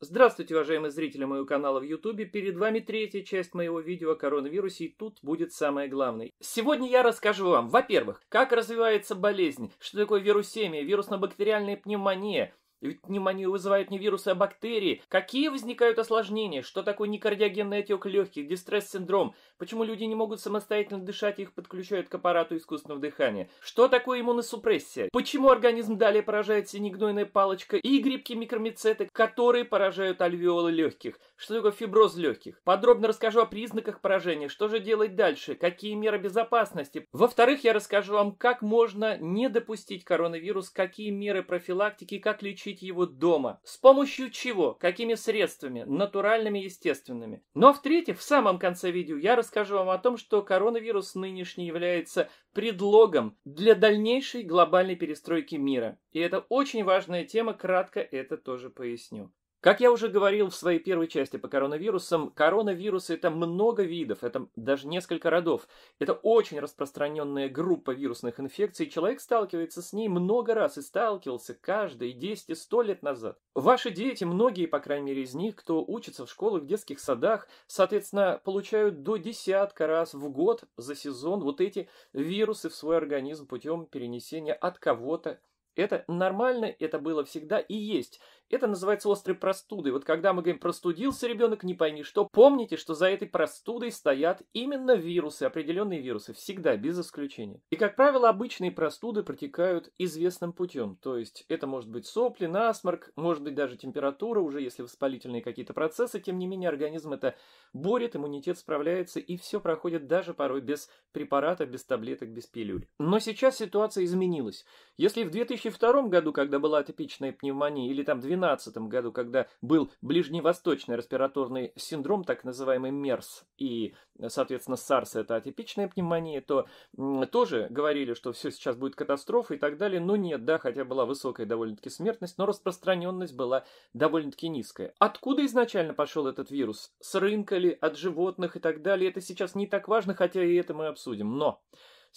Здравствуйте, уважаемые зрители моего канала в Ютубе. Перед вами третья часть моего видео о коронавирусе, и тут будет самое главное. Сегодня я расскажу вам, во-первых, как развивается болезнь, что такое вирусемия, вирусно-бактериальная пневмония, ведь пневмонию вызывают не вирусы, а бактерии. Какие возникают осложнения? Что такое некардиогенный отек легких, дистресс-синдром? Почему люди не могут самостоятельно дышать и их подключают к аппарату искусственного дыхания? Что такое иммуносупрессия? Почему организм далее поражает синегнойная палочка и грибки-микромицеты, которые поражают альвеолы легких? Что такое фиброз легких? Подробно расскажу о признаках поражения, что же делать дальше, какие меры безопасности. Во-вторых, я расскажу вам, как можно не допустить коронавирус, какие меры профилактики, как лечить его дома, с помощью чего, какими средствами, натуральными, естественными. Ну а в-третьих, в самом конце видео я расскажу расскажу вам о том, что коронавирус нынешний является предлогом для дальнейшей глобальной перестройки мира. И это очень важная тема, кратко это тоже поясню. Как я уже говорил в своей первой части по коронавирусам, коронавирусы это много видов, это даже несколько родов. Это очень распространенная группа вирусных инфекций, человек сталкивается с ней много раз и сталкивался каждые 10 и 100 лет назад. Ваши дети, многие, по крайней мере, из них, кто учится в школах, в детских садах, соответственно, получают до десятка раз в год за сезон вот эти вирусы в свой организм путем перенесения от кого-то это нормально, это было всегда и есть. Это называется острой простудой. Вот когда мы говорим «простудился ребенок, не пойми что», помните, что за этой простудой стоят именно вирусы, определенные вирусы, всегда, без исключения. И, как правило, обычные простуды протекают известным путем, то есть это может быть сопли, насморк, может быть даже температура, уже если воспалительные какие-то процессы, тем не менее организм это борет, иммунитет справляется, и все проходит даже порой без препарата, без таблеток, без пилюль. Но сейчас ситуация изменилась. Если в 2002 году, когда была атопичная пневмония, или там 12 2012 году, когда был ближневосточный респираторный синдром, так называемый МЕРС, и, соответственно, САРС – это атипичная пневмония, то тоже говорили, что все сейчас будет катастрофа и так далее. Но ну нет, да, хотя была высокая довольно-таки смертность, но распространенность была довольно-таки низкая. Откуда изначально пошел этот вирус? С рынка ли, от животных и так далее? Это сейчас не так важно, хотя и это мы обсудим. Но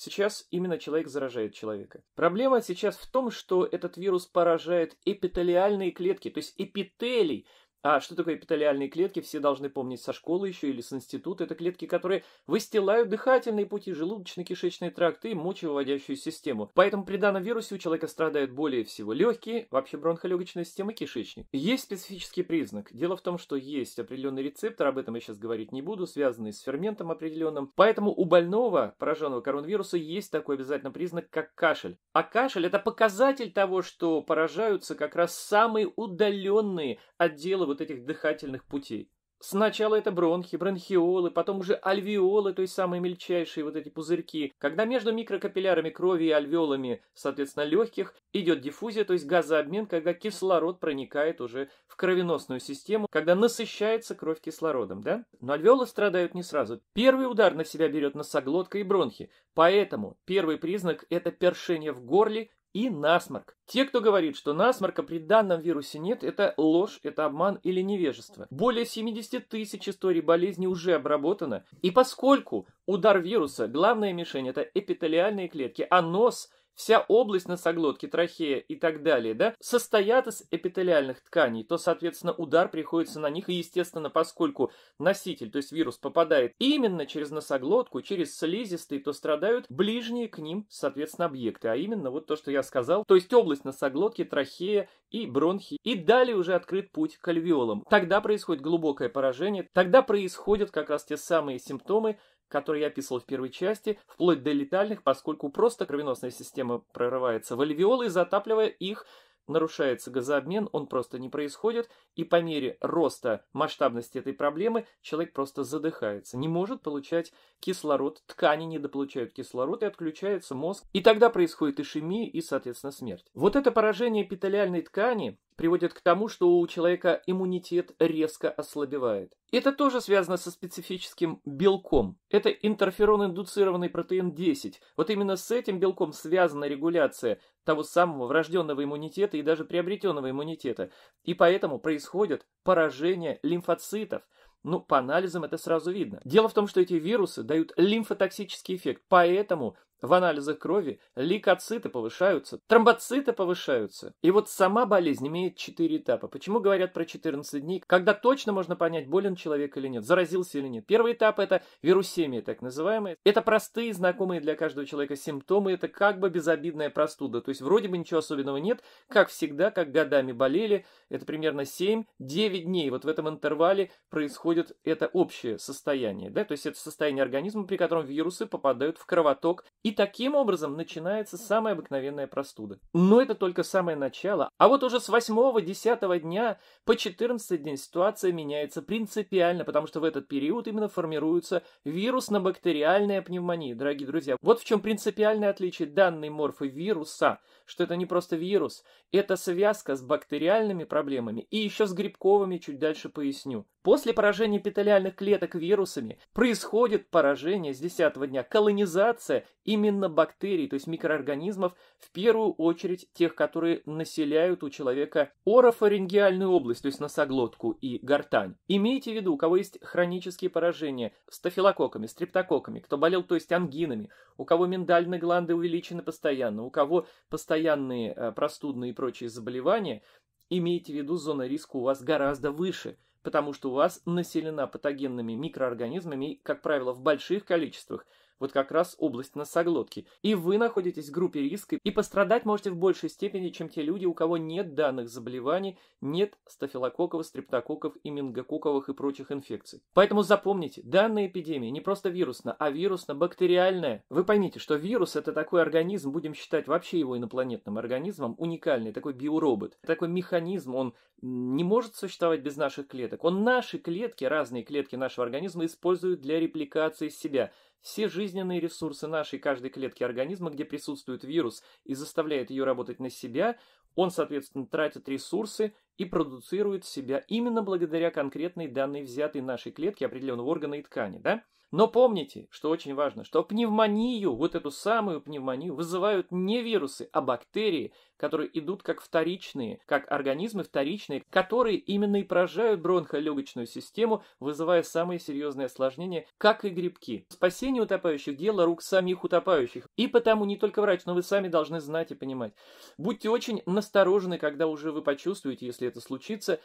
Сейчас именно человек заражает человека. Проблема сейчас в том, что этот вирус поражает эпителиальные клетки, то есть эпителий а что такое эпителиальные клетки, все должны помнить со школы еще или с института. Это клетки, которые выстилают дыхательные пути, желудочно-кишечные тракты и мочевыводящую систему. Поэтому при данном вирусе у человека страдают более всего легкие, вообще бронхолегочная система, кишечник. Есть специфический признак. Дело в том, что есть определенный рецептор, об этом я сейчас говорить не буду, связанный с ферментом определенным. Поэтому у больного, пораженного коронавирусом, есть такой обязательно признак, как кашель. А кашель – это показатель того, что поражаются как раз самые удаленные отделы вот этих дыхательных путей. Сначала это бронхи, бронхиолы, потом уже альвеолы, то есть самые мельчайшие вот эти пузырьки. Когда между микрокапиллярами крови и альвеолами, соответственно, легких, идет диффузия, то есть газообмен, когда кислород проникает уже в кровеносную систему, когда насыщается кровь кислородом, да? Но альвеолы страдают не сразу. Первый удар на себя берет носоглотка и бронхи, поэтому первый признак – это першение в горле и насморк. Те, кто говорит, что насморка при данном вирусе нет, это ложь, это обман или невежество. Более 70 тысяч историй болезни уже обработано, и поскольку удар вируса, главная мишень это эпителиальные клетки, а нос – вся область носоглотки, трахея и так далее, да, состоят из эпителиальных тканей, то, соответственно, удар приходится на них, и, естественно, поскольку носитель, то есть вирус, попадает именно через носоглотку, через слизистые, то страдают ближние к ним, соответственно, объекты, а именно вот то, что я сказал, то есть область носоглотки, трахея и бронхи, и далее уже открыт путь к альвеолам. Тогда происходит глубокое поражение, тогда происходят как раз те самые симптомы, которые я описывал в первой части, вплоть до летальных, поскольку просто кровеносная система прорывается в альвеолы, затапливая их нарушается газообмен, он просто не происходит, и по мере роста масштабности этой проблемы человек просто задыхается, не может получать кислород, ткани недополучают кислород и отключается мозг, и тогда происходит ишемия и, соответственно, смерть. Вот это поражение эпителиальной ткани приводит к тому, что у человека иммунитет резко ослабевает. Это тоже связано со специфическим белком. Это интерферон-индуцированный протеин 10. Вот именно с этим белком связана регуляция того самого врожденного иммунитета и даже приобретенного иммунитета, и поэтому происходят поражения лимфоцитов. Ну, по анализам это сразу видно. Дело в том, что эти вирусы дают лимфотоксический эффект, поэтому в анализах крови лейкоциты повышаются, тромбоциты повышаются. И вот сама болезнь имеет 4 этапа. Почему говорят про 14 дней, когда точно можно понять, болен человек или нет, заразился или нет. Первый этап – это вирусемия, так называемая. Это простые, знакомые для каждого человека симптомы, это как бы безобидная простуда. То есть вроде бы ничего особенного нет, как всегда, как годами болели. Это примерно 7-9 дней. Вот в этом интервале происходит это общее состояние. Да? То есть это состояние организма, при котором вирусы попадают в кровоток и и таким образом начинается самая обыкновенная простуда. Но это только самое начало. А вот уже с 8-10 дня по 14 день ситуация меняется принципиально, потому что в этот период именно формируется вирусно-бактериальная пневмония, дорогие друзья. Вот в чем принципиальное отличие данной морфы вируса, что это не просто вирус, это связка с бактериальными проблемами и еще с грибковыми, чуть дальше поясню. После поражения эпителиальных клеток вирусами происходит поражение с 10 дня, колонизация и именно бактерий, то есть микроорганизмов, в первую очередь тех, которые населяют у человека орофарингеальную область, то есть носоглотку и гортань. Имейте в виду, у кого есть хронические поражения стафилококками, стрептококками, кто болел, то есть ангинами, у кого миндальные гланды увеличены постоянно, у кого постоянные э, простудные и прочие заболевания, имейте в виду, зона риска у вас гораздо выше – потому что у вас населена патогенными микроорганизмами, как правило, в больших количествах, вот как раз область носоглотки. И вы находитесь в группе риска и пострадать можете в большей степени, чем те люди, у кого нет данных заболеваний, нет стафилококков, стрептококков и мингококковых и прочих инфекций. Поэтому запомните, данная эпидемия не просто вирусная, а вирусно-бактериальная. Вы поймите, что вирус это такой организм, будем считать вообще его инопланетным организмом, уникальный, такой биоробот, такой механизм, он не может существовать без наших клеток. Он наши клетки, разные клетки нашего организма используют для репликации себя – все жизненные ресурсы нашей каждой клетки организма, где присутствует вирус и заставляет ее работать на себя, он, соответственно, тратит ресурсы и продуцирует себя именно благодаря конкретной данной взятой нашей клетки определенного органа и ткани, да? Но помните, что очень важно, что пневмонию, вот эту самую пневмонию, вызывают не вирусы, а бактерии, которые идут как вторичные, как организмы вторичные, которые именно и поражают бронхолегочную систему, вызывая самые серьезные осложнения, как и грибки. Спасение утопающих – дело рук самих утопающих. И потому не только врач, но вы сами должны знать и понимать. Будьте очень насторожены, когда уже вы почувствуете, если это случится,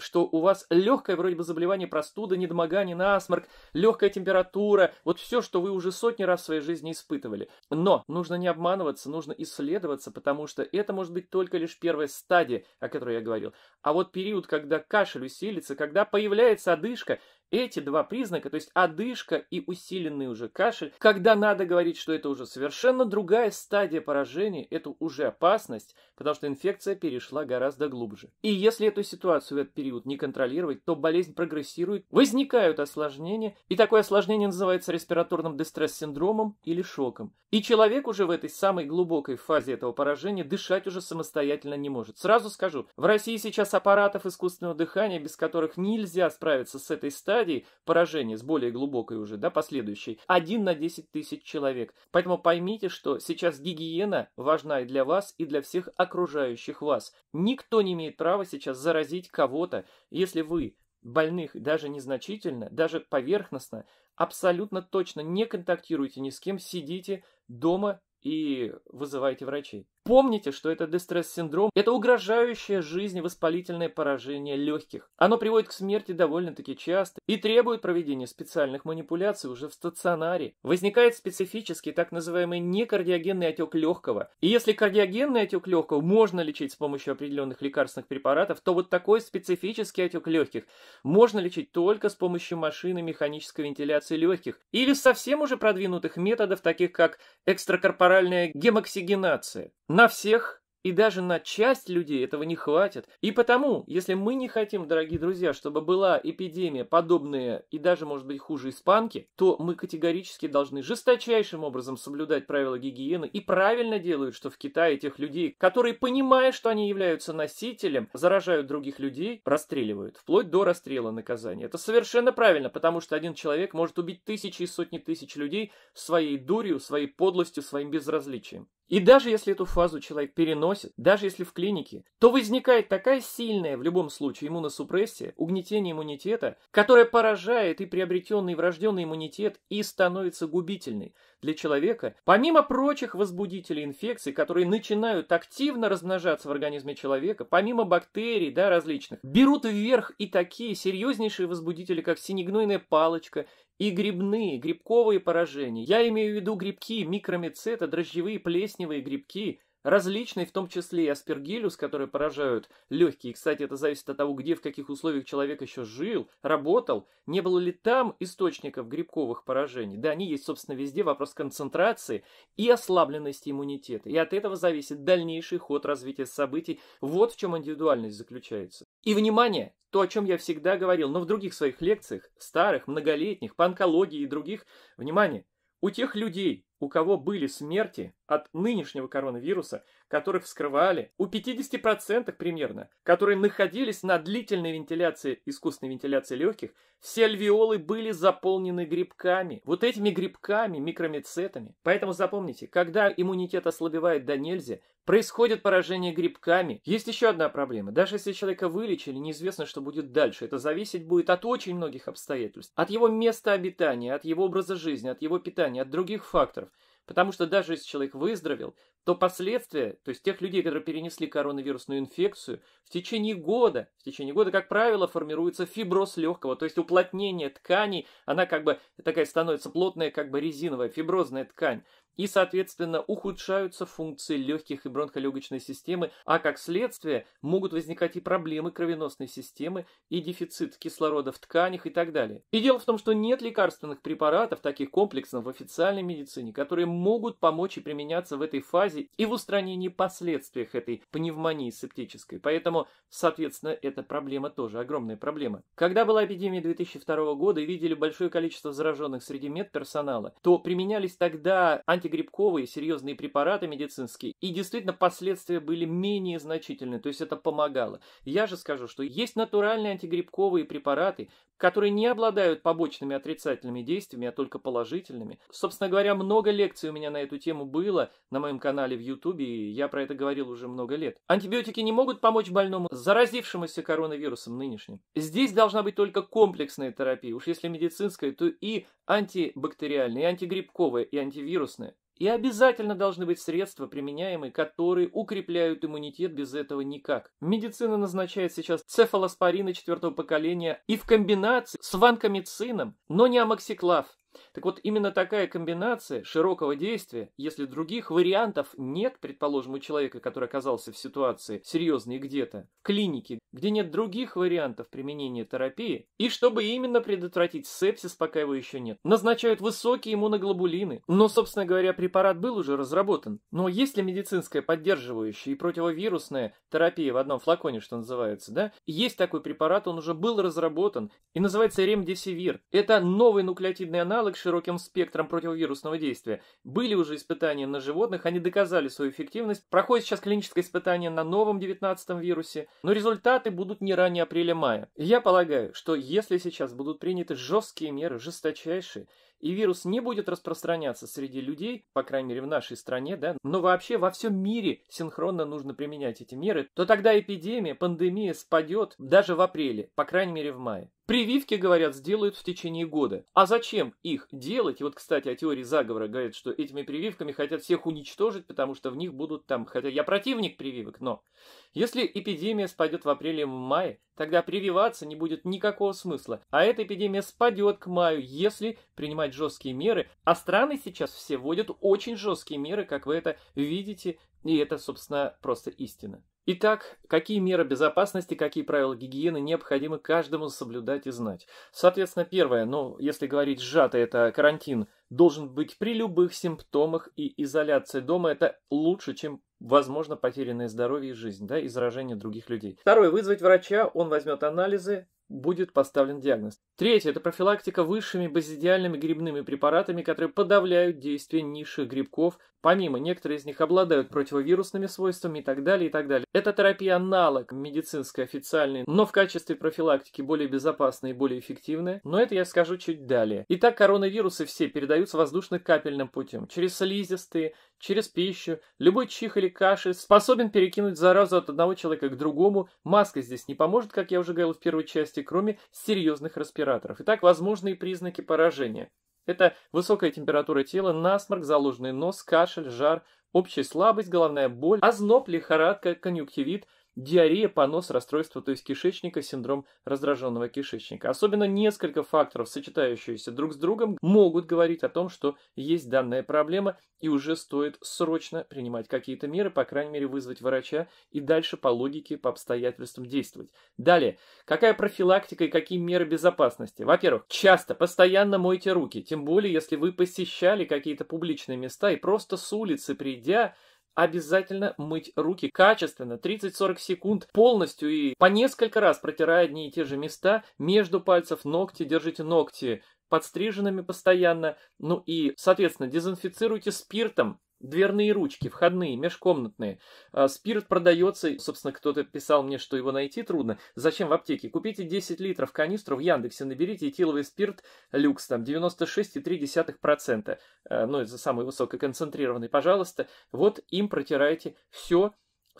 что у вас легкое вроде бы заболевание простуда, недомогание, насморк, легкая температура, вот все, что вы уже сотни раз в своей жизни испытывали. Но нужно не обманываться, нужно исследоваться, потому что это может быть только лишь первая стадия, о которой я говорил. А вот период, когда кашель усилится, когда появляется одышка, эти два признака, то есть одышка и усиленный уже кашель, когда надо говорить, что это уже совершенно другая стадия поражения, это уже опасность, потому что инфекция перешла гораздо глубже. И если эту ситуацию в этот период не контролировать, то болезнь прогрессирует, возникают осложнения, и такое осложнение называется респираторным дистресс-синдромом или шоком. И человек уже в этой самой глубокой фазе этого поражения дышать уже самостоятельно не может. Сразу скажу, в России сейчас аппаратов искусственного дыхания, без которых нельзя справиться с этой стадией, стадии поражения, с более глубокой уже, да, последующей, 1 на 10 тысяч человек. Поэтому поймите, что сейчас гигиена важна и для вас, и для всех окружающих вас. Никто не имеет права сейчас заразить кого-то, если вы больных даже незначительно, даже поверхностно, абсолютно точно не контактируйте ни с кем, сидите дома и вызывайте врачей. Помните, что это дестресс-синдром, это угрожающее жизни воспалительное поражение легких. Оно приводит к смерти довольно-таки часто и требует проведения специальных манипуляций уже в стационаре. Возникает специфический так называемый некардиогенный отек легкого. И если кардиогенный отек легкого можно лечить с помощью определенных лекарственных препаратов, то вот такой специфический отек легких можно лечить только с помощью машины механической вентиляции легких или совсем уже продвинутых методов, таких как экстракорпоральный пероральная гемоксигенация. На всех и даже на часть людей этого не хватит. И потому, если мы не хотим, дорогие друзья, чтобы была эпидемия подобная и даже, может быть, хуже испанки, то мы категорически должны жесточайшим образом соблюдать правила гигиены и правильно делают, что в Китае тех людей, которые, понимая, что они являются носителем, заражают других людей, расстреливают, вплоть до расстрела наказания. Это совершенно правильно, потому что один человек может убить тысячи и сотни тысяч людей своей дурью, своей подлостью, своим безразличием. И даже если эту фазу человек переносит, даже если в клинике, то возникает такая сильная в любом случае иммуносупрессия, угнетение иммунитета, которая поражает и приобретенный врожденный иммунитет и становится губительной для человека, помимо прочих возбудителей инфекций, которые начинают активно размножаться в организме человека, помимо бактерий да, различных, берут вверх и такие серьезнейшие возбудители, как синегнойная палочка, и грибные, грибковые поражения. Я имею в виду грибки, микромицеты, дрожжевые, плесневые грибки – различной, в том числе и аспергиллюс, которые поражают легкие. Кстати, это зависит от того, где, в каких условиях человек еще жил, работал, не было ли там источников грибковых поражений. Да, они есть, собственно, везде, вопрос концентрации и ослабленности иммунитета. И от этого зависит дальнейший ход развития событий. Вот в чем индивидуальность заключается. И, внимание, то, о чем я всегда говорил, но в других своих лекциях, старых, многолетних, по онкологии и других, внимание, у тех людей, у кого были смерти от нынешнего коронавируса, которых вскрывали у 50% примерно, которые находились на длительной вентиляции, искусственной вентиляции легких, все альвеолы были заполнены грибками, вот этими грибками, микромицетами. Поэтому запомните, когда иммунитет ослабевает до нельзя, происходит поражение грибками. Есть еще одна проблема. Даже если человека вылечили, неизвестно, что будет дальше. Это зависеть будет от очень многих обстоятельств. От его места обитания, от его образа жизни, от его питания, от других факторов. Потому что даже если человек выздоровел, то последствия, то есть тех людей, которые перенесли коронавирусную инфекцию, в течение года, в течение года, как правило, формируется фиброз легкого, то есть уплотнение тканей, она как бы такая становится плотная, как бы резиновая, фиброзная ткань и, соответственно, ухудшаются функции легких и бронхолегочной системы, а как следствие могут возникать и проблемы кровеносной системы, и дефицит кислорода в тканях и так далее. И дело в том, что нет лекарственных препаратов, таких комплексных в официальной медицине, которые могут помочь и применяться в этой фазе и в устранении последствий этой пневмонии септической. Поэтому, соответственно, эта проблема тоже огромная проблема. Когда была эпидемия 2002 года и видели большое количество зараженных среди медперсонала, то применялись тогда антибиотики, антигрибковые серьезные препараты медицинские, и действительно последствия были менее значительны, то есть это помогало. Я же скажу, что есть натуральные антигрибковые препараты, которые не обладают побочными отрицательными действиями, а только положительными. Собственно говоря, много лекций у меня на эту тему было на моем канале в Ютубе, и я про это говорил уже много лет. Антибиотики не могут помочь больному, заразившемуся коронавирусом нынешним. Здесь должна быть только комплексная терапия. Уж если медицинская, то и антибактериальная, и антигрибковая, и антивирусная. И обязательно должны быть средства, применяемые, которые укрепляют иммунитет без этого никак. Медицина назначает сейчас цефалоспорины четвертого поколения и в комбинации с ванкомицином, но не амоксиклав. Так вот, именно такая комбинация широкого действия, если других вариантов нет, предположим, у человека, который оказался в ситуации серьезной где-то, в клинике, где нет других вариантов применения терапии, и чтобы именно предотвратить сепсис, пока его еще нет, назначают высокие иммуноглобулины. Но, собственно говоря, препарат был уже разработан. Но есть ли медицинская поддерживающая и противовирусная терапия в одном флаконе, что называется, да, есть такой препарат, он уже был разработан и называется ремдесивир. Это новый нуклеотидный анализ, аналог широким спектром противовирусного действия. Были уже испытания на животных, они доказали свою эффективность. Проходит сейчас клиническое испытание на новом 19 м вирусе, но результаты будут не ранее апреля-мая. Я полагаю, что если сейчас будут приняты жесткие меры, жесточайшие, и вирус не будет распространяться среди людей, по крайней мере в нашей стране, да, но вообще во всем мире синхронно нужно применять эти меры, то тогда эпидемия, пандемия спадет даже в апреле, по крайней мере в мае. Прививки, говорят, сделают в течение года. А зачем их делать? И вот, кстати, о теории заговора говорят, что этими прививками хотят всех уничтожить, потому что в них будут там... Хотя я противник прививок, но... Если эпидемия спадет в апреле в мае, тогда прививаться не будет никакого смысла. А эта эпидемия спадет к маю, если принимать жесткие меры. А страны сейчас все вводят очень жесткие меры, как вы это видите, и это, собственно, просто истина. Итак, какие меры безопасности, какие правила гигиены необходимо каждому соблюдать и знать? Соответственно, первое, ну, если говорить сжато, это карантин должен быть при любых симптомах и изоляция дома это лучше, чем возможно потерянное здоровье и жизнь, да, и заражение других людей. Второе, вызвать врача, он возьмет анализы, будет поставлен диагноз. Третье – это профилактика высшими базидиальными грибными препаратами, которые подавляют действие низших грибков. Помимо, некоторые из них обладают противовирусными свойствами и так далее, и так далее. Это терапия аналог медицинской официальной, но в качестве профилактики более безопасная и более эффективная. Но это я скажу чуть далее. Итак, коронавирусы все передаются воздушно-капельным путем, через слизистые, через пищу, любой чих или кашель способен перекинуть заразу от одного человека к другому. Маска здесь не поможет, как я уже говорил в первой части, кроме серьезных респираторов. Итак, возможные признаки поражения. Это высокая температура тела, насморк, заложенный нос, кашель, жар, общая слабость, головная боль, озноб, лихорадка, конъюнктивит – диарея, понос, расстройство, то есть кишечника, синдром раздраженного кишечника. Особенно несколько факторов, сочетающиеся друг с другом, могут говорить о том, что есть данная проблема и уже стоит срочно принимать какие-то меры, по крайней мере вызвать врача и дальше по логике, по обстоятельствам действовать. Далее, какая профилактика и какие меры безопасности? Во-первых, часто, постоянно мойте руки, тем более если вы посещали какие-то публичные места и просто с улицы придя, Обязательно мыть руки качественно, 30-40 секунд полностью и по несколько раз протирая одни и те же места между пальцев ногти, держите ногти подстриженными постоянно, ну и, соответственно, дезинфицируйте спиртом, Дверные ручки, входные, межкомнатные. А, спирт продается, собственно, кто-то писал мне, что его найти трудно. Зачем в аптеке? Купите 10 литров канистру в Яндексе, наберите этиловый спирт люкс, там 96,3%. А, ну, это самый высококонцентрированный, пожалуйста. Вот им протираете все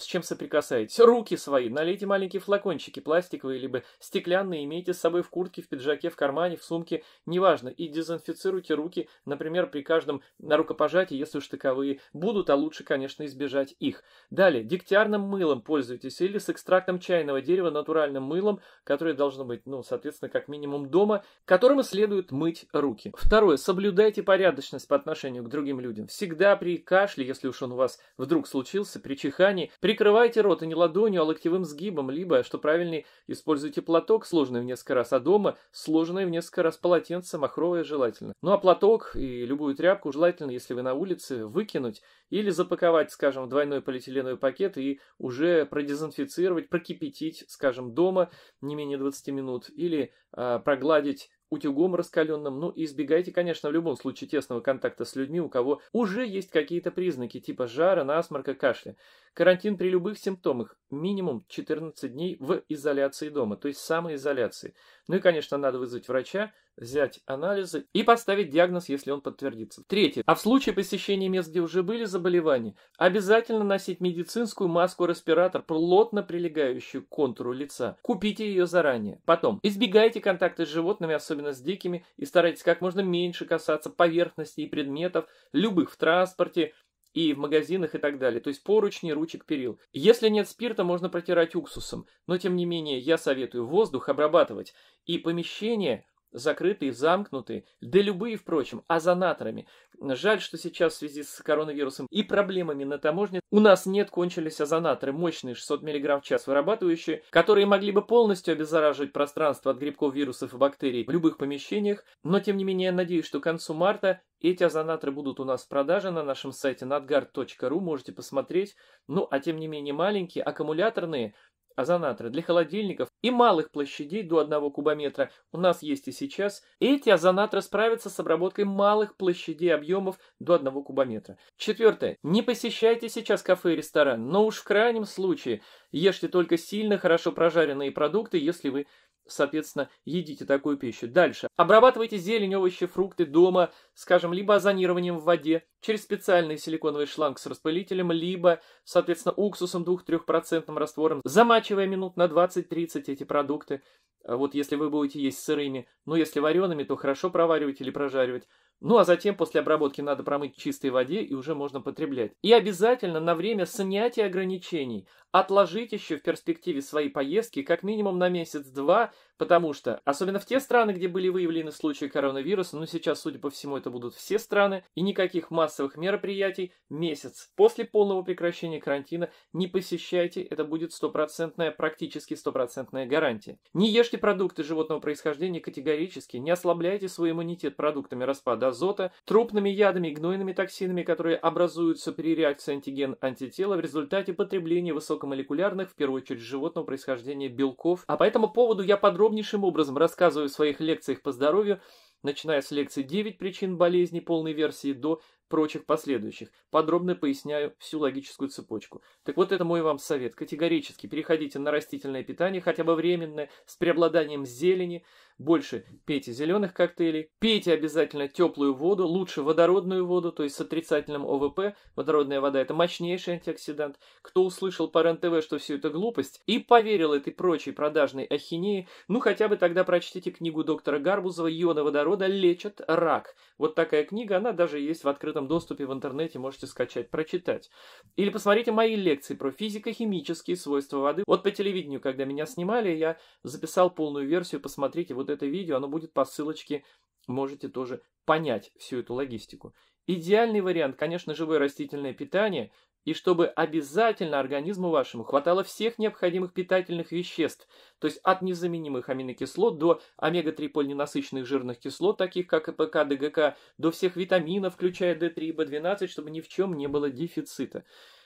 с чем соприкасаетесь. Руки свои, налейте маленькие флакончики, пластиковые, либо стеклянные, имейте с собой в куртке, в пиджаке, в кармане, в сумке, неважно, и дезинфицируйте руки, например, при каждом на рукопожатии, если уж таковые будут, а лучше, конечно, избежать их. Далее, дегтярным мылом пользуйтесь или с экстрактом чайного дерева, натуральным мылом, которое должно быть, ну, соответственно, как минимум дома, которым следует мыть руки. Второе, соблюдайте порядочность по отношению к другим людям. Всегда при кашле, если уж он у вас вдруг случился, при чихании, при Прикрывайте рот и не ладонью, а локтевым сгибом, либо, что правильнее, используйте платок, сложенный в несколько раз, а дома сложенный в несколько раз полотенце, махровое желательно. Ну а платок и любую тряпку желательно, если вы на улице, выкинуть или запаковать, скажем, в двойной полиэтиленовый пакет и уже продезинфицировать, прокипятить, скажем, дома не менее 20 минут или э, прогладить утюгом раскаленным. Ну и избегайте, конечно, в любом случае тесного контакта с людьми, у кого уже есть какие-то признаки типа жара, насморка, кашля. Карантин при любых симптомах минимум 14 дней в изоляции дома, то есть самоизоляции. Ну и, конечно, надо вызвать врача, взять анализы и поставить диагноз, если он подтвердится. Третье. А в случае посещения мест, где уже были заболевания, обязательно носить медицинскую маску-респиратор, плотно прилегающую к контуру лица. Купите ее заранее. Потом. Избегайте контакта с животными, особенно с дикими, и старайтесь как можно меньше касаться поверхностей и предметов, любых в транспорте, и в магазинах и так далее. То есть поручни, ручек, перил. Если нет спирта, можно протирать уксусом. Но тем не менее, я советую воздух обрабатывать и помещение закрытые, замкнутые, да любые, впрочем, озонаторами. Жаль, что сейчас в связи с коронавирусом и проблемами на таможне у нас нет, кончились озонаторы, мощные 600 мг в час вырабатывающие, которые могли бы полностью обеззараживать пространство от грибков, вирусов и бактерий в любых помещениях, но тем не менее я надеюсь, что к концу марта эти озонаторы будут у нас в продаже на нашем сайте nadgar.ru, можете посмотреть. Ну, а тем не менее маленькие, аккумуляторные – озонатора а для холодильников и малых площадей до 1 кубометра у нас есть и сейчас. Эти озонаторы а справятся с обработкой малых площадей объемов до 1 кубометра. Четвертое. Не посещайте сейчас кафе и ресторан, но уж в крайнем случае ешьте только сильно хорошо прожаренные продукты, если вы соответственно, едите такую пищу. Дальше. Обрабатывайте зелень, овощи, фрукты дома, скажем, либо озонированием в воде, через специальный силиконовый шланг с распылителем, либо, соответственно, уксусом 2-3% раствором, замачивая минут на 20-30 эти продукты. Вот если вы будете есть сырыми, но если вареными, то хорошо проваривать или прожаривать. Ну а затем после обработки надо промыть в чистой воде и уже можно потреблять. И обязательно на время снятия ограничений отложить еще в перспективе свои поездки как минимум на месяц-два Потому что, особенно в те страны, где были выявлены случаи коронавируса, ну сейчас, судя по всему, это будут все страны, и никаких массовых мероприятий месяц после полного прекращения карантина не посещайте, это будет стопроцентная, практически стопроцентная гарантия. Не ешьте продукты животного происхождения категорически, не ослабляйте свой иммунитет продуктами распада азота, трупными ядами и гнойными токсинами, которые образуются при реакции антиген-антитела в результате потребления высокомолекулярных, в первую очередь животного происхождения, белков. А по этому поводу я подробно подробнейшим образом рассказываю в своих лекциях по здоровью начиная с лекции 9 причин болезни полной версии до прочих последующих. Подробно поясняю всю логическую цепочку. Так вот это мой вам совет. Категорически переходите на растительное питание, хотя бы временное, с преобладанием зелени. Больше пейте зеленых коктейлей. Пейте обязательно теплую воду, лучше водородную воду, то есть с отрицательным ОВП. Водородная вода – это мощнейший антиоксидант. Кто услышал по РНТВ, что все это глупость, и поверил этой прочей продажной ахинеи, ну хотя бы тогда прочтите книгу доктора Гарбузова «Иона водород природа лечит рак. Вот такая книга, она даже есть в открытом доступе в интернете, можете скачать, прочитать. Или посмотрите мои лекции про физико-химические свойства воды. Вот по телевидению, когда меня снимали, я записал полную версию, посмотрите вот это видео, оно будет по ссылочке, можете тоже понять всю эту логистику. Идеальный вариант, конечно, живое растительное питание – и чтобы обязательно организму вашему хватало всех необходимых питательных веществ, то есть от незаменимых аминокислот до омега-3 полиненасыщенных жирных кислот, таких как АПК, ДГК, до всех витаминов, включая D3 и B12, чтобы ни в чем не было дефицита.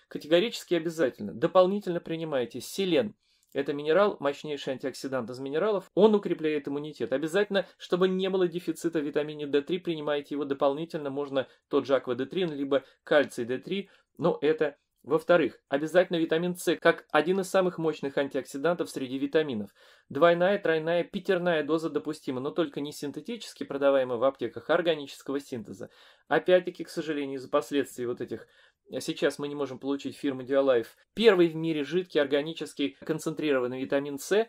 Категорически обязательно. Дополнительно принимайте селен. Это минерал, мощнейший антиоксидант из минералов. Он укрепляет иммунитет. Обязательно, чтобы не было дефицита витамина D3, принимайте его дополнительно. Можно тот же аква либо кальций D3, но ну, это во-вторых, обязательно витамин С, как один из самых мощных антиоксидантов среди витаминов. Двойная, тройная, пятерная доза допустима, но только не синтетически продаваемая в аптеках а органического синтеза. Опять-таки, к сожалению, из-за последствий вот этих э, сейчас мы не можем получить фирмы Dialife. Первый в мире жидкий органический концентрированный витамин С,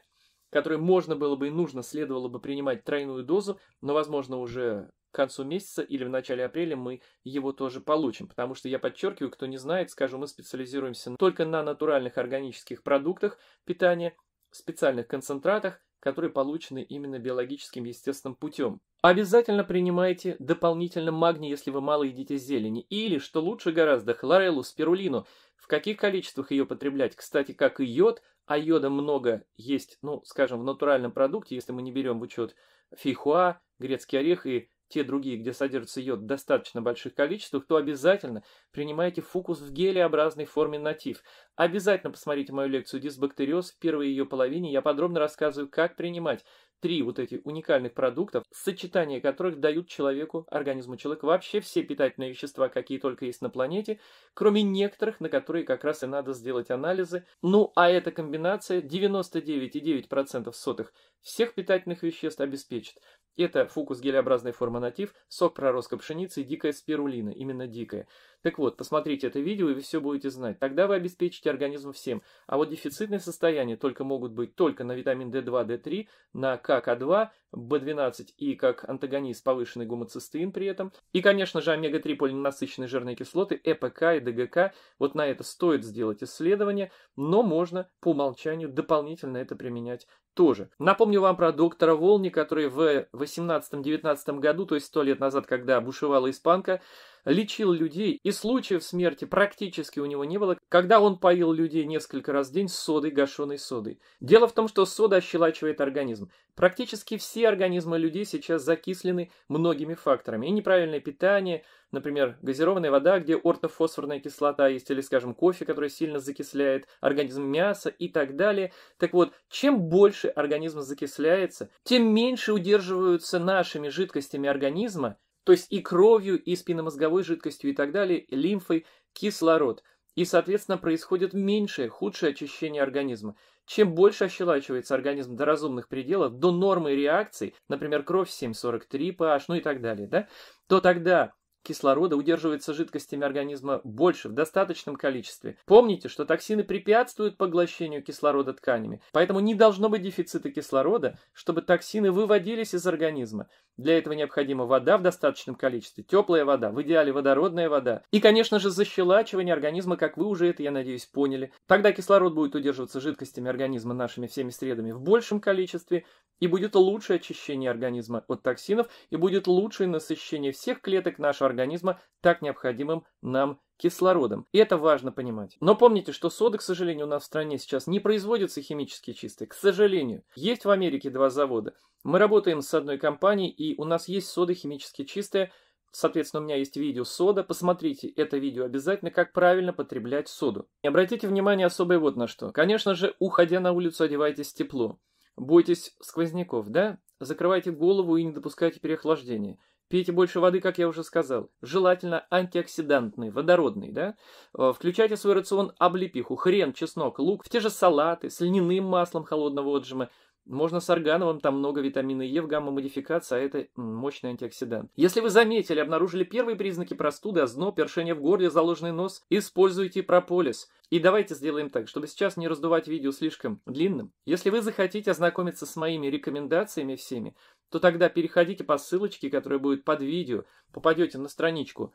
который можно было бы и нужно следовало бы принимать тройную дозу, но, возможно, уже концу месяца или в начале апреля мы его тоже получим. Потому что, я подчеркиваю, кто не знает, скажу, мы специализируемся только на натуральных органических продуктах питания, специальных концентратах, которые получены именно биологическим естественным путем. Обязательно принимайте дополнительно магний, если вы мало едите зелени, или, что лучше гораздо, хлореллу, спирулину. В каких количествах ее потреблять? Кстати, как и йод, а йода много есть, ну, скажем, в натуральном продукте, если мы не берем в учет фейхуа, грецкий орех и те другие, где содержится йод в достаточно больших количествах, то обязательно принимайте фукус в гелеобразной форме натив. Обязательно посмотрите мою лекцию «Дисбактериоз» в первой ее половине. Я подробно рассказываю, как принимать три вот этих уникальных продуктов, сочетание которых дают человеку, организму человека вообще все питательные вещества, какие только есть на планете, кроме некоторых, на которые как раз и надо сделать анализы. Ну, а эта комбинация 99,9% сотых всех питательных веществ обеспечит. Это фукус гелеобразной формы натив, сок проростка пшеницы и дикая спирулина, именно дикая. Так вот, посмотрите это видео, и вы все будете знать. Тогда вы обеспечите организм всем. А вот дефицитные состояния только могут быть только на витамин D2, D3, на КК2, B12 и как антагонист повышенный гомоцистеин при этом. И, конечно же, омега-3 полиненасыщенные жирные кислоты, ЭПК и ДГК. Вот на это стоит сделать исследование, но можно по умолчанию дополнительно это применять тоже. Напомню вам про доктора Волни, который в 18-19 году, то есть 100 лет назад, когда бушевала испанка, лечил людей, и случаев смерти практически у него не было, когда он поил людей несколько раз в день содой, гашеной содой. Дело в том, что сода ощелачивает организм. Практически все организмы людей сейчас закислены многими факторами. И неправильное питание, например, газированная вода, где ортофосфорная кислота есть, или, скажем, кофе, который сильно закисляет организм мяса и так далее. Так вот, чем больше организм закисляется, тем меньше удерживаются нашими жидкостями организма то есть и кровью, и спинномозговой жидкостью и так далее, лимфой, кислород. И, соответственно, происходит меньшее, худшее очищение организма. Чем больше ощелачивается организм до разумных пределов, до нормы реакций, например, кровь 7,43 pH, ну и так далее, да, то тогда кислорода удерживается жидкостями организма больше, в достаточном количестве. Помните, что токсины препятствуют поглощению кислорода тканями, поэтому не должно быть дефицита кислорода, чтобы токсины выводились из организма. Для этого необходима вода в достаточном количестве, теплая вода, в идеале водородная вода. И, конечно же, защелачивание организма, как вы уже это, я надеюсь, поняли. Тогда кислород будет удерживаться жидкостями организма нашими всеми средами в большем количестве, и будет лучшее очищение организма от токсинов, и будет лучшее насыщение всех клеток нашего организма организма так необходимым нам кислородом. И это важно понимать. Но помните, что соды, к сожалению, у нас в стране сейчас не производятся химически чистые. К сожалению. Есть в Америке два завода. Мы работаем с одной компанией, и у нас есть сода химически чистая, Соответственно, у меня есть видео сода. Посмотрите это видео обязательно, как правильно потреблять соду. И обратите внимание особое вот на что. Конечно же, уходя на улицу, одевайтесь тепло. Бойтесь сквозняков, да? Закрывайте голову и не допускайте переохлаждения. Пейте больше воды, как я уже сказал. Желательно антиоксидантный, водородный, да? Э, включайте в свой рацион облепиху, хрен, чеснок, лук, в те же салаты, с льняным маслом холодного отжима – можно с органовым, там много витамина Е в гамма-модификации, а это мощный антиоксидант. Если вы заметили, обнаружили первые признаки простуды, озноб, першение в горле, заложенный нос, используйте прополис. И давайте сделаем так, чтобы сейчас не раздувать видео слишком длинным. Если вы захотите ознакомиться с моими рекомендациями всеми, то тогда переходите по ссылочке, которая будет под видео, попадете на страничку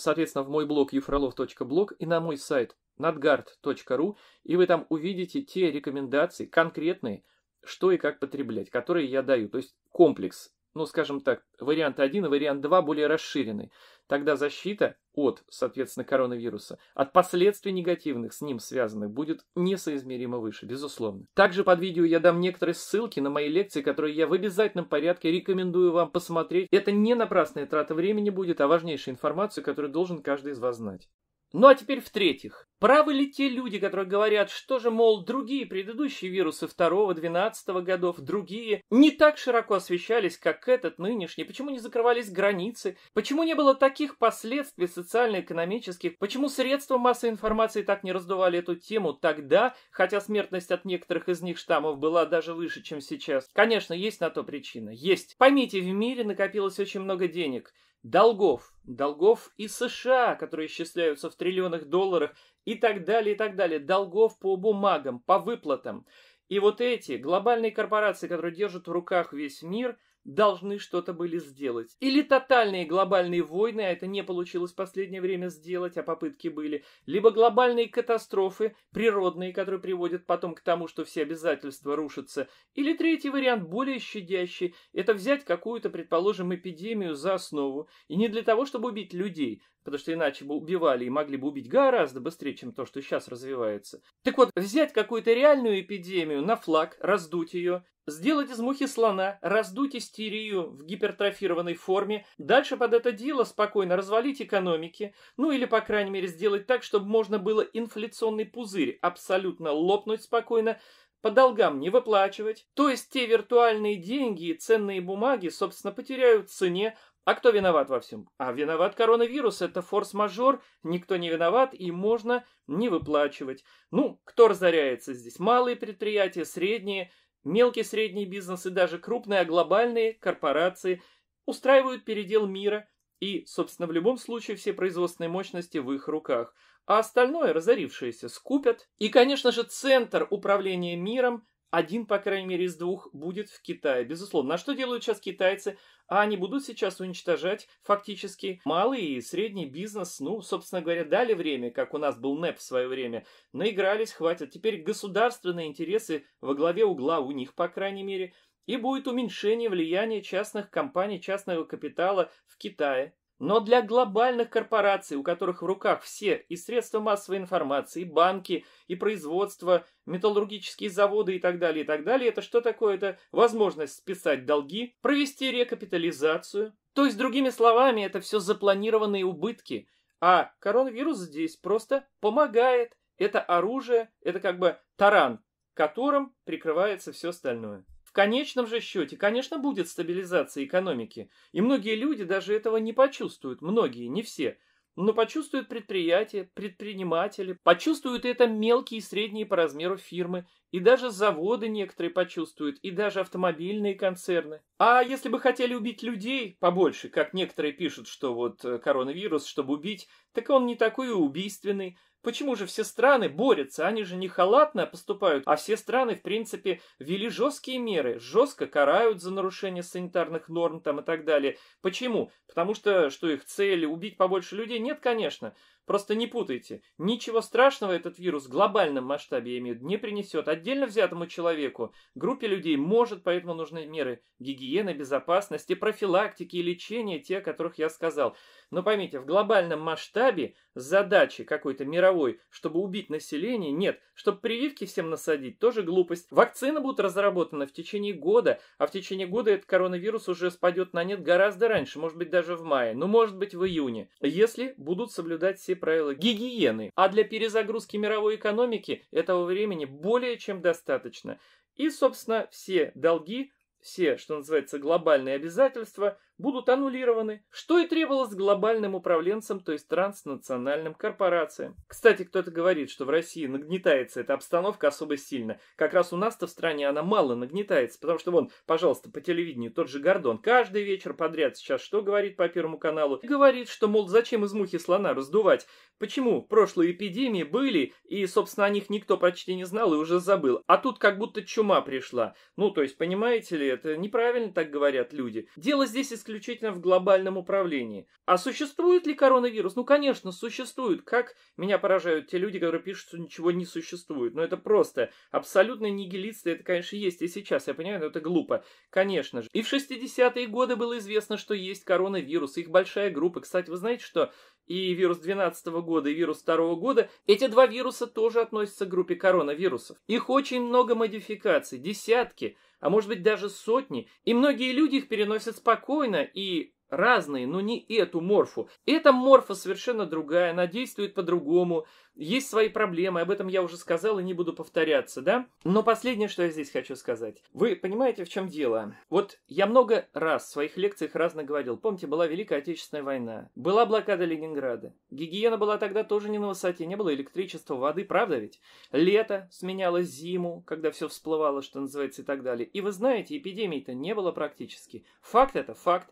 соответственно, в мой блог ефролов.блог и на мой сайт надгард.ру, и вы там увидите те рекомендации конкретные, что и как потреблять, которые я даю. То есть комплекс, ну, скажем так, вариант 1 и вариант 2 более расширенный. Тогда защита от, соответственно, коронавируса, от последствий негативных с ним связанных будет несоизмеримо выше, безусловно. Также под видео я дам некоторые ссылки на мои лекции, которые я в обязательном порядке рекомендую вам посмотреть. Это не напрасная трата времени будет, а важнейшая информация, которую должен каждый из вас знать. Ну а теперь в-третьих, правы ли те люди, которые говорят, что же, мол, другие предыдущие вирусы 2-12 годов, другие, не так широко освещались, как этот нынешний, почему не закрывались границы, почему не было таких последствий социально-экономических, почему средства массовой информации так не раздували эту тему тогда, хотя смертность от некоторых из них штаммов была даже выше, чем сейчас. Конечно, есть на то причина, есть. Поймите, в мире накопилось очень много денег – долгов, долгов и США, которые исчисляются в триллионах долларов и так далее, и так далее, долгов по бумагам, по выплатам. И вот эти глобальные корпорации, которые держат в руках весь мир – должны что-то были сделать. Или тотальные глобальные войны, а это не получилось в последнее время сделать, а попытки были, либо глобальные катастрофы, природные, которые приводят потом к тому, что все обязательства рушатся. Или третий вариант, более щадящий, это взять какую-то, предположим, эпидемию за основу, и не для того, чтобы убить людей, потому что иначе бы убивали и могли бы убить гораздо быстрее, чем то, что сейчас развивается. Так вот, взять какую-то реальную эпидемию на флаг, раздуть ее, Сделать из мухи слона, раздуть истерию в гипертрофированной форме, дальше под это дело спокойно развалить экономики, ну или, по крайней мере, сделать так, чтобы можно было инфляционный пузырь абсолютно лопнуть спокойно, по долгам не выплачивать. То есть те виртуальные деньги и ценные бумаги, собственно, потеряют в цене, а кто виноват во всем? А виноват коронавирус, это форс-мажор, никто не виноват и можно не выплачивать. Ну, кто разоряется здесь? Малые предприятия, средние – Мелкий средний бизнес и даже крупные а глобальные корпорации устраивают передел мира, и, собственно, в любом случае все производственные мощности в их руках, а остальное разорившееся скупят. И, конечно же, центр управления миром один, по крайней мере, из двух будет в Китае, безусловно. А что делают сейчас китайцы? А они будут сейчас уничтожать фактически малый и средний бизнес. Ну, собственно говоря, дали время, как у нас был НЭП в свое время. Наигрались, хватит. Теперь государственные интересы во главе угла у них, по крайней мере. И будет уменьшение влияния частных компаний, частного капитала в Китае. Но для глобальных корпораций, у которых в руках все и средства массовой информации, и банки, и производство, металлургические заводы и так далее, и так далее, это что такое? Это возможность списать долги, провести рекапитализацию. То есть, другими словами, это все запланированные убытки. А коронавирус здесь просто помогает. Это оружие, это как бы таран, которым прикрывается все остальное конечном же счете, конечно, будет стабилизация экономики, и многие люди даже этого не почувствуют, многие, не все, но почувствуют предприятия, предприниматели, почувствуют это мелкие и средние по размеру фирмы, и даже заводы некоторые почувствуют, и даже автомобильные концерны. А если бы хотели убить людей побольше, как некоторые пишут, что вот э, коронавирус, чтобы убить, так он не такой убийственный, Почему же все страны борются? Они же не халатно поступают, а все страны, в принципе, ввели жесткие меры, жестко карают за нарушение санитарных норм там и так далее. Почему? Потому что, что их цель убить побольше людей? Нет, конечно. Просто не путайте, ничего страшного этот вирус в глобальном масштабе, я имею не принесет. Отдельно взятому человеку, группе людей может, поэтому нужны меры гигиены, безопасности, профилактики и лечения, те, о которых я сказал. Но поймите, в глобальном масштабе задачи какой-то мировой, чтобы убить население, нет. Чтобы прививки всем насадить, тоже глупость. Вакцины будут разработаны в течение года, а в течение года этот коронавирус уже спадет на нет гораздо раньше, может быть даже в мае, ну может быть в июне, если будут соблюдать все правила гигиены, а для перезагрузки мировой экономики этого времени более чем достаточно. И, собственно, все долги, все, что называется, глобальные обязательства – будут аннулированы, что и требовалось глобальным управленцам, то есть транснациональным корпорациям. Кстати, кто-то говорит, что в России нагнетается эта обстановка особо сильно. Как раз у нас-то в стране она мало нагнетается, потому что, вон, пожалуйста, по телевидению тот же Гордон каждый вечер подряд сейчас что говорит по Первому каналу? Говорит, что, мол, зачем из мухи слона раздувать? Почему прошлые эпидемии были, и, собственно, о них никто почти не знал и уже забыл, а тут как будто чума пришла. Ну, то есть, понимаете ли, это неправильно так говорят люди. Дело здесь исключительно исключительно в глобальном управлении. А существует ли коронавирус? Ну, конечно, существует. Как меня поражают те люди, которые пишут, что ничего не существует. Но ну, это просто абсолютно нигилисты. Это, конечно, есть и сейчас. Я понимаю, но это глупо. Конечно же. И в 60-е годы было известно, что есть коронавирус. Их большая группа. Кстати, вы знаете, что и вирус 12 -го года, и вирус 2 -го года, эти два вируса тоже относятся к группе коронавирусов. Их очень много модификаций, десятки а может быть даже сотни, и многие люди их переносят спокойно и разные, но не эту морфу. Эта морфа совершенно другая, она действует по-другому, есть свои проблемы, об этом я уже сказал и не буду повторяться, да? Но последнее, что я здесь хочу сказать. Вы понимаете, в чем дело? Вот я много раз в своих лекциях разно говорил. Помните, была Великая Отечественная война, была блокада Ленинграда. Гигиена была тогда тоже не на высоте, не было электричества, воды, правда ведь? Лето сменяло зиму, когда все всплывало, что называется, и так далее. И вы знаете, эпидемии-то не было практически. Факт это факт.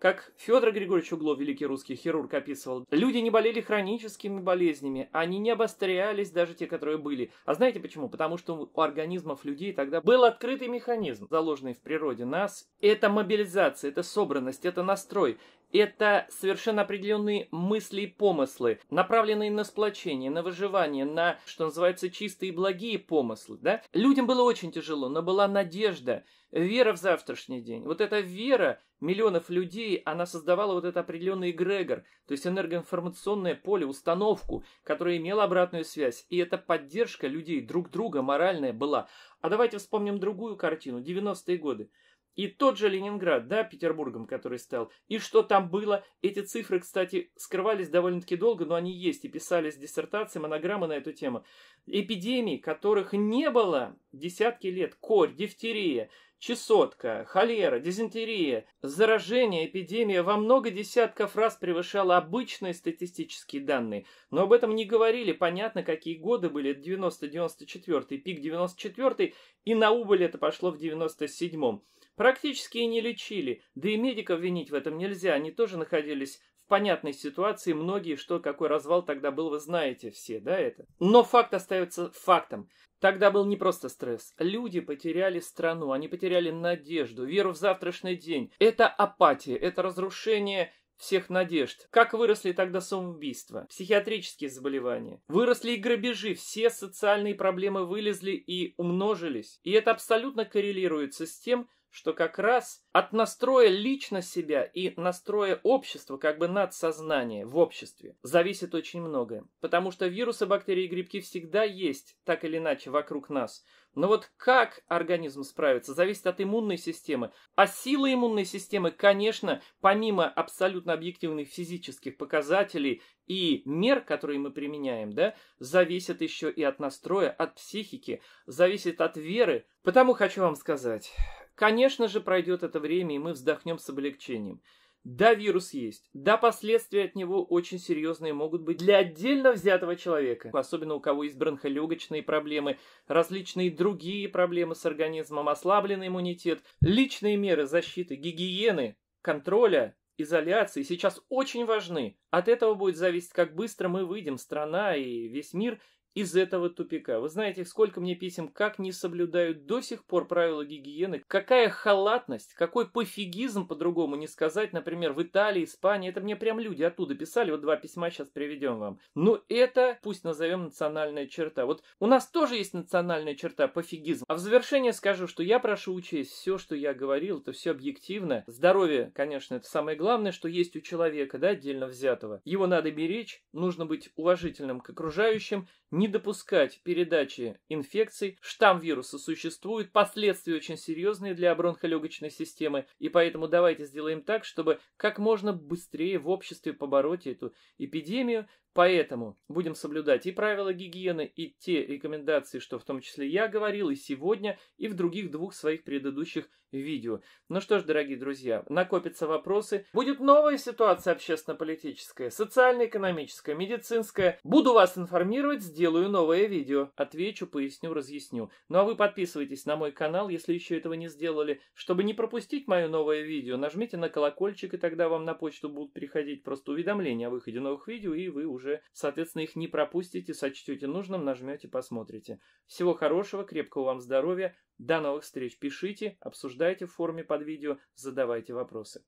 Как Федор Григорьевич Углов, великий русский хирург, описывал, люди не болели хроническими болезнями, они не обострялись, даже те, которые были. А знаете почему? Потому что у организмов людей тогда был открытый механизм, заложенный в природе нас. Это мобилизация, это собранность, это настрой, это совершенно определенные мысли и помыслы, направленные на сплочение, на выживание, на, что называется, чистые и благие помыслы. Да? Людям было очень тяжело, но была надежда, вера в завтрашний день. Вот эта вера миллионов людей, она создавала вот этот определенный эгрегор, то есть энергоинформационное поле, установку, которая имела обратную связь. И эта поддержка людей друг друга моральная была. А давайте вспомним другую картину, 90-е годы. И тот же Ленинград, да, Петербургом, который стал. И что там было? Эти цифры, кстати, скрывались довольно-таки долго, но они есть, и писались диссертации, монограммы на эту тему. Эпидемии, которых не было десятки лет. Корь, дифтерия, чесотка, холера, дизентерия. Заражение, эпидемия во много десятков раз превышала обычные статистические данные. Но об этом не говорили. Понятно, какие годы были. 90-94, пик 94, и на убыль это пошло в 97-м. Практически и не лечили, да и медиков винить в этом нельзя, они тоже находились в понятной ситуации, многие, что какой развал тогда был, вы знаете все, да, это. Но факт остается фактом. Тогда был не просто стресс. Люди потеряли страну, они потеряли надежду, веру в завтрашний день. Это апатия, это разрушение всех надежд. Как выросли тогда самоубийства, психиатрические заболевания. Выросли и грабежи, все социальные проблемы вылезли и умножились. И это абсолютно коррелируется с тем, что как раз от настроя лично себя и настроя общества, как бы надсознания в обществе, зависит очень многое. Потому что вирусы, бактерии и грибки всегда есть, так или иначе, вокруг нас. Но вот как организм справится, зависит от иммунной системы. А сила иммунной системы, конечно, помимо абсолютно объективных физических показателей и мер, которые мы применяем, да, зависит еще и от настроя, от психики, зависит от веры. Потому хочу вам сказать, Конечно же, пройдет это время, и мы вздохнем с облегчением. Да, вирус есть. Да, последствия от него очень серьезные могут быть для отдельно взятого человека. Особенно у кого есть бронхолегочные проблемы, различные другие проблемы с организмом, ослабленный иммунитет, личные меры защиты, гигиены, контроля, изоляции сейчас очень важны. От этого будет зависеть, как быстро мы выйдем, страна и весь мир, из этого тупика. Вы знаете, сколько мне писем, как не соблюдают до сих пор правила гигиены, какая халатность, какой пофигизм, по-другому не сказать, например, в Италии, Испании, это мне прям люди оттуда писали, вот два письма сейчас приведем вам. Но это, пусть назовем национальная черта. Вот у нас тоже есть национальная черта, пофигизм. А в завершение скажу, что я прошу учесть все, что я говорил, это все объективно. Здоровье, конечно, это самое главное, что есть у человека, да, отдельно взятого. Его надо беречь, нужно быть уважительным к окружающим, не допускать передачи инфекций. Штамм вируса существует, последствия очень серьезные для бронхолегочной системы, и поэтому давайте сделаем так, чтобы как можно быстрее в обществе побороть эту эпидемию, Поэтому будем соблюдать и правила гигиены, и те рекомендации, что в том числе я говорил и сегодня, и в других двух своих предыдущих видео. Ну что ж, дорогие друзья, накопятся вопросы. Будет новая ситуация общественно-политическая, социально-экономическая, медицинская. Буду вас информировать, сделаю новое видео. Отвечу, поясню, разъясню. Ну а вы подписывайтесь на мой канал, если еще этого не сделали. Чтобы не пропустить мое новое видео, нажмите на колокольчик, и тогда вам на почту будут приходить просто уведомления о выходе новых видео, и вы уже уже. Соответственно, их не пропустите, сочтете нужным, нажмете, посмотрите. Всего хорошего, крепкого вам здоровья. До новых встреч. Пишите, обсуждайте в форуме под видео, задавайте вопросы.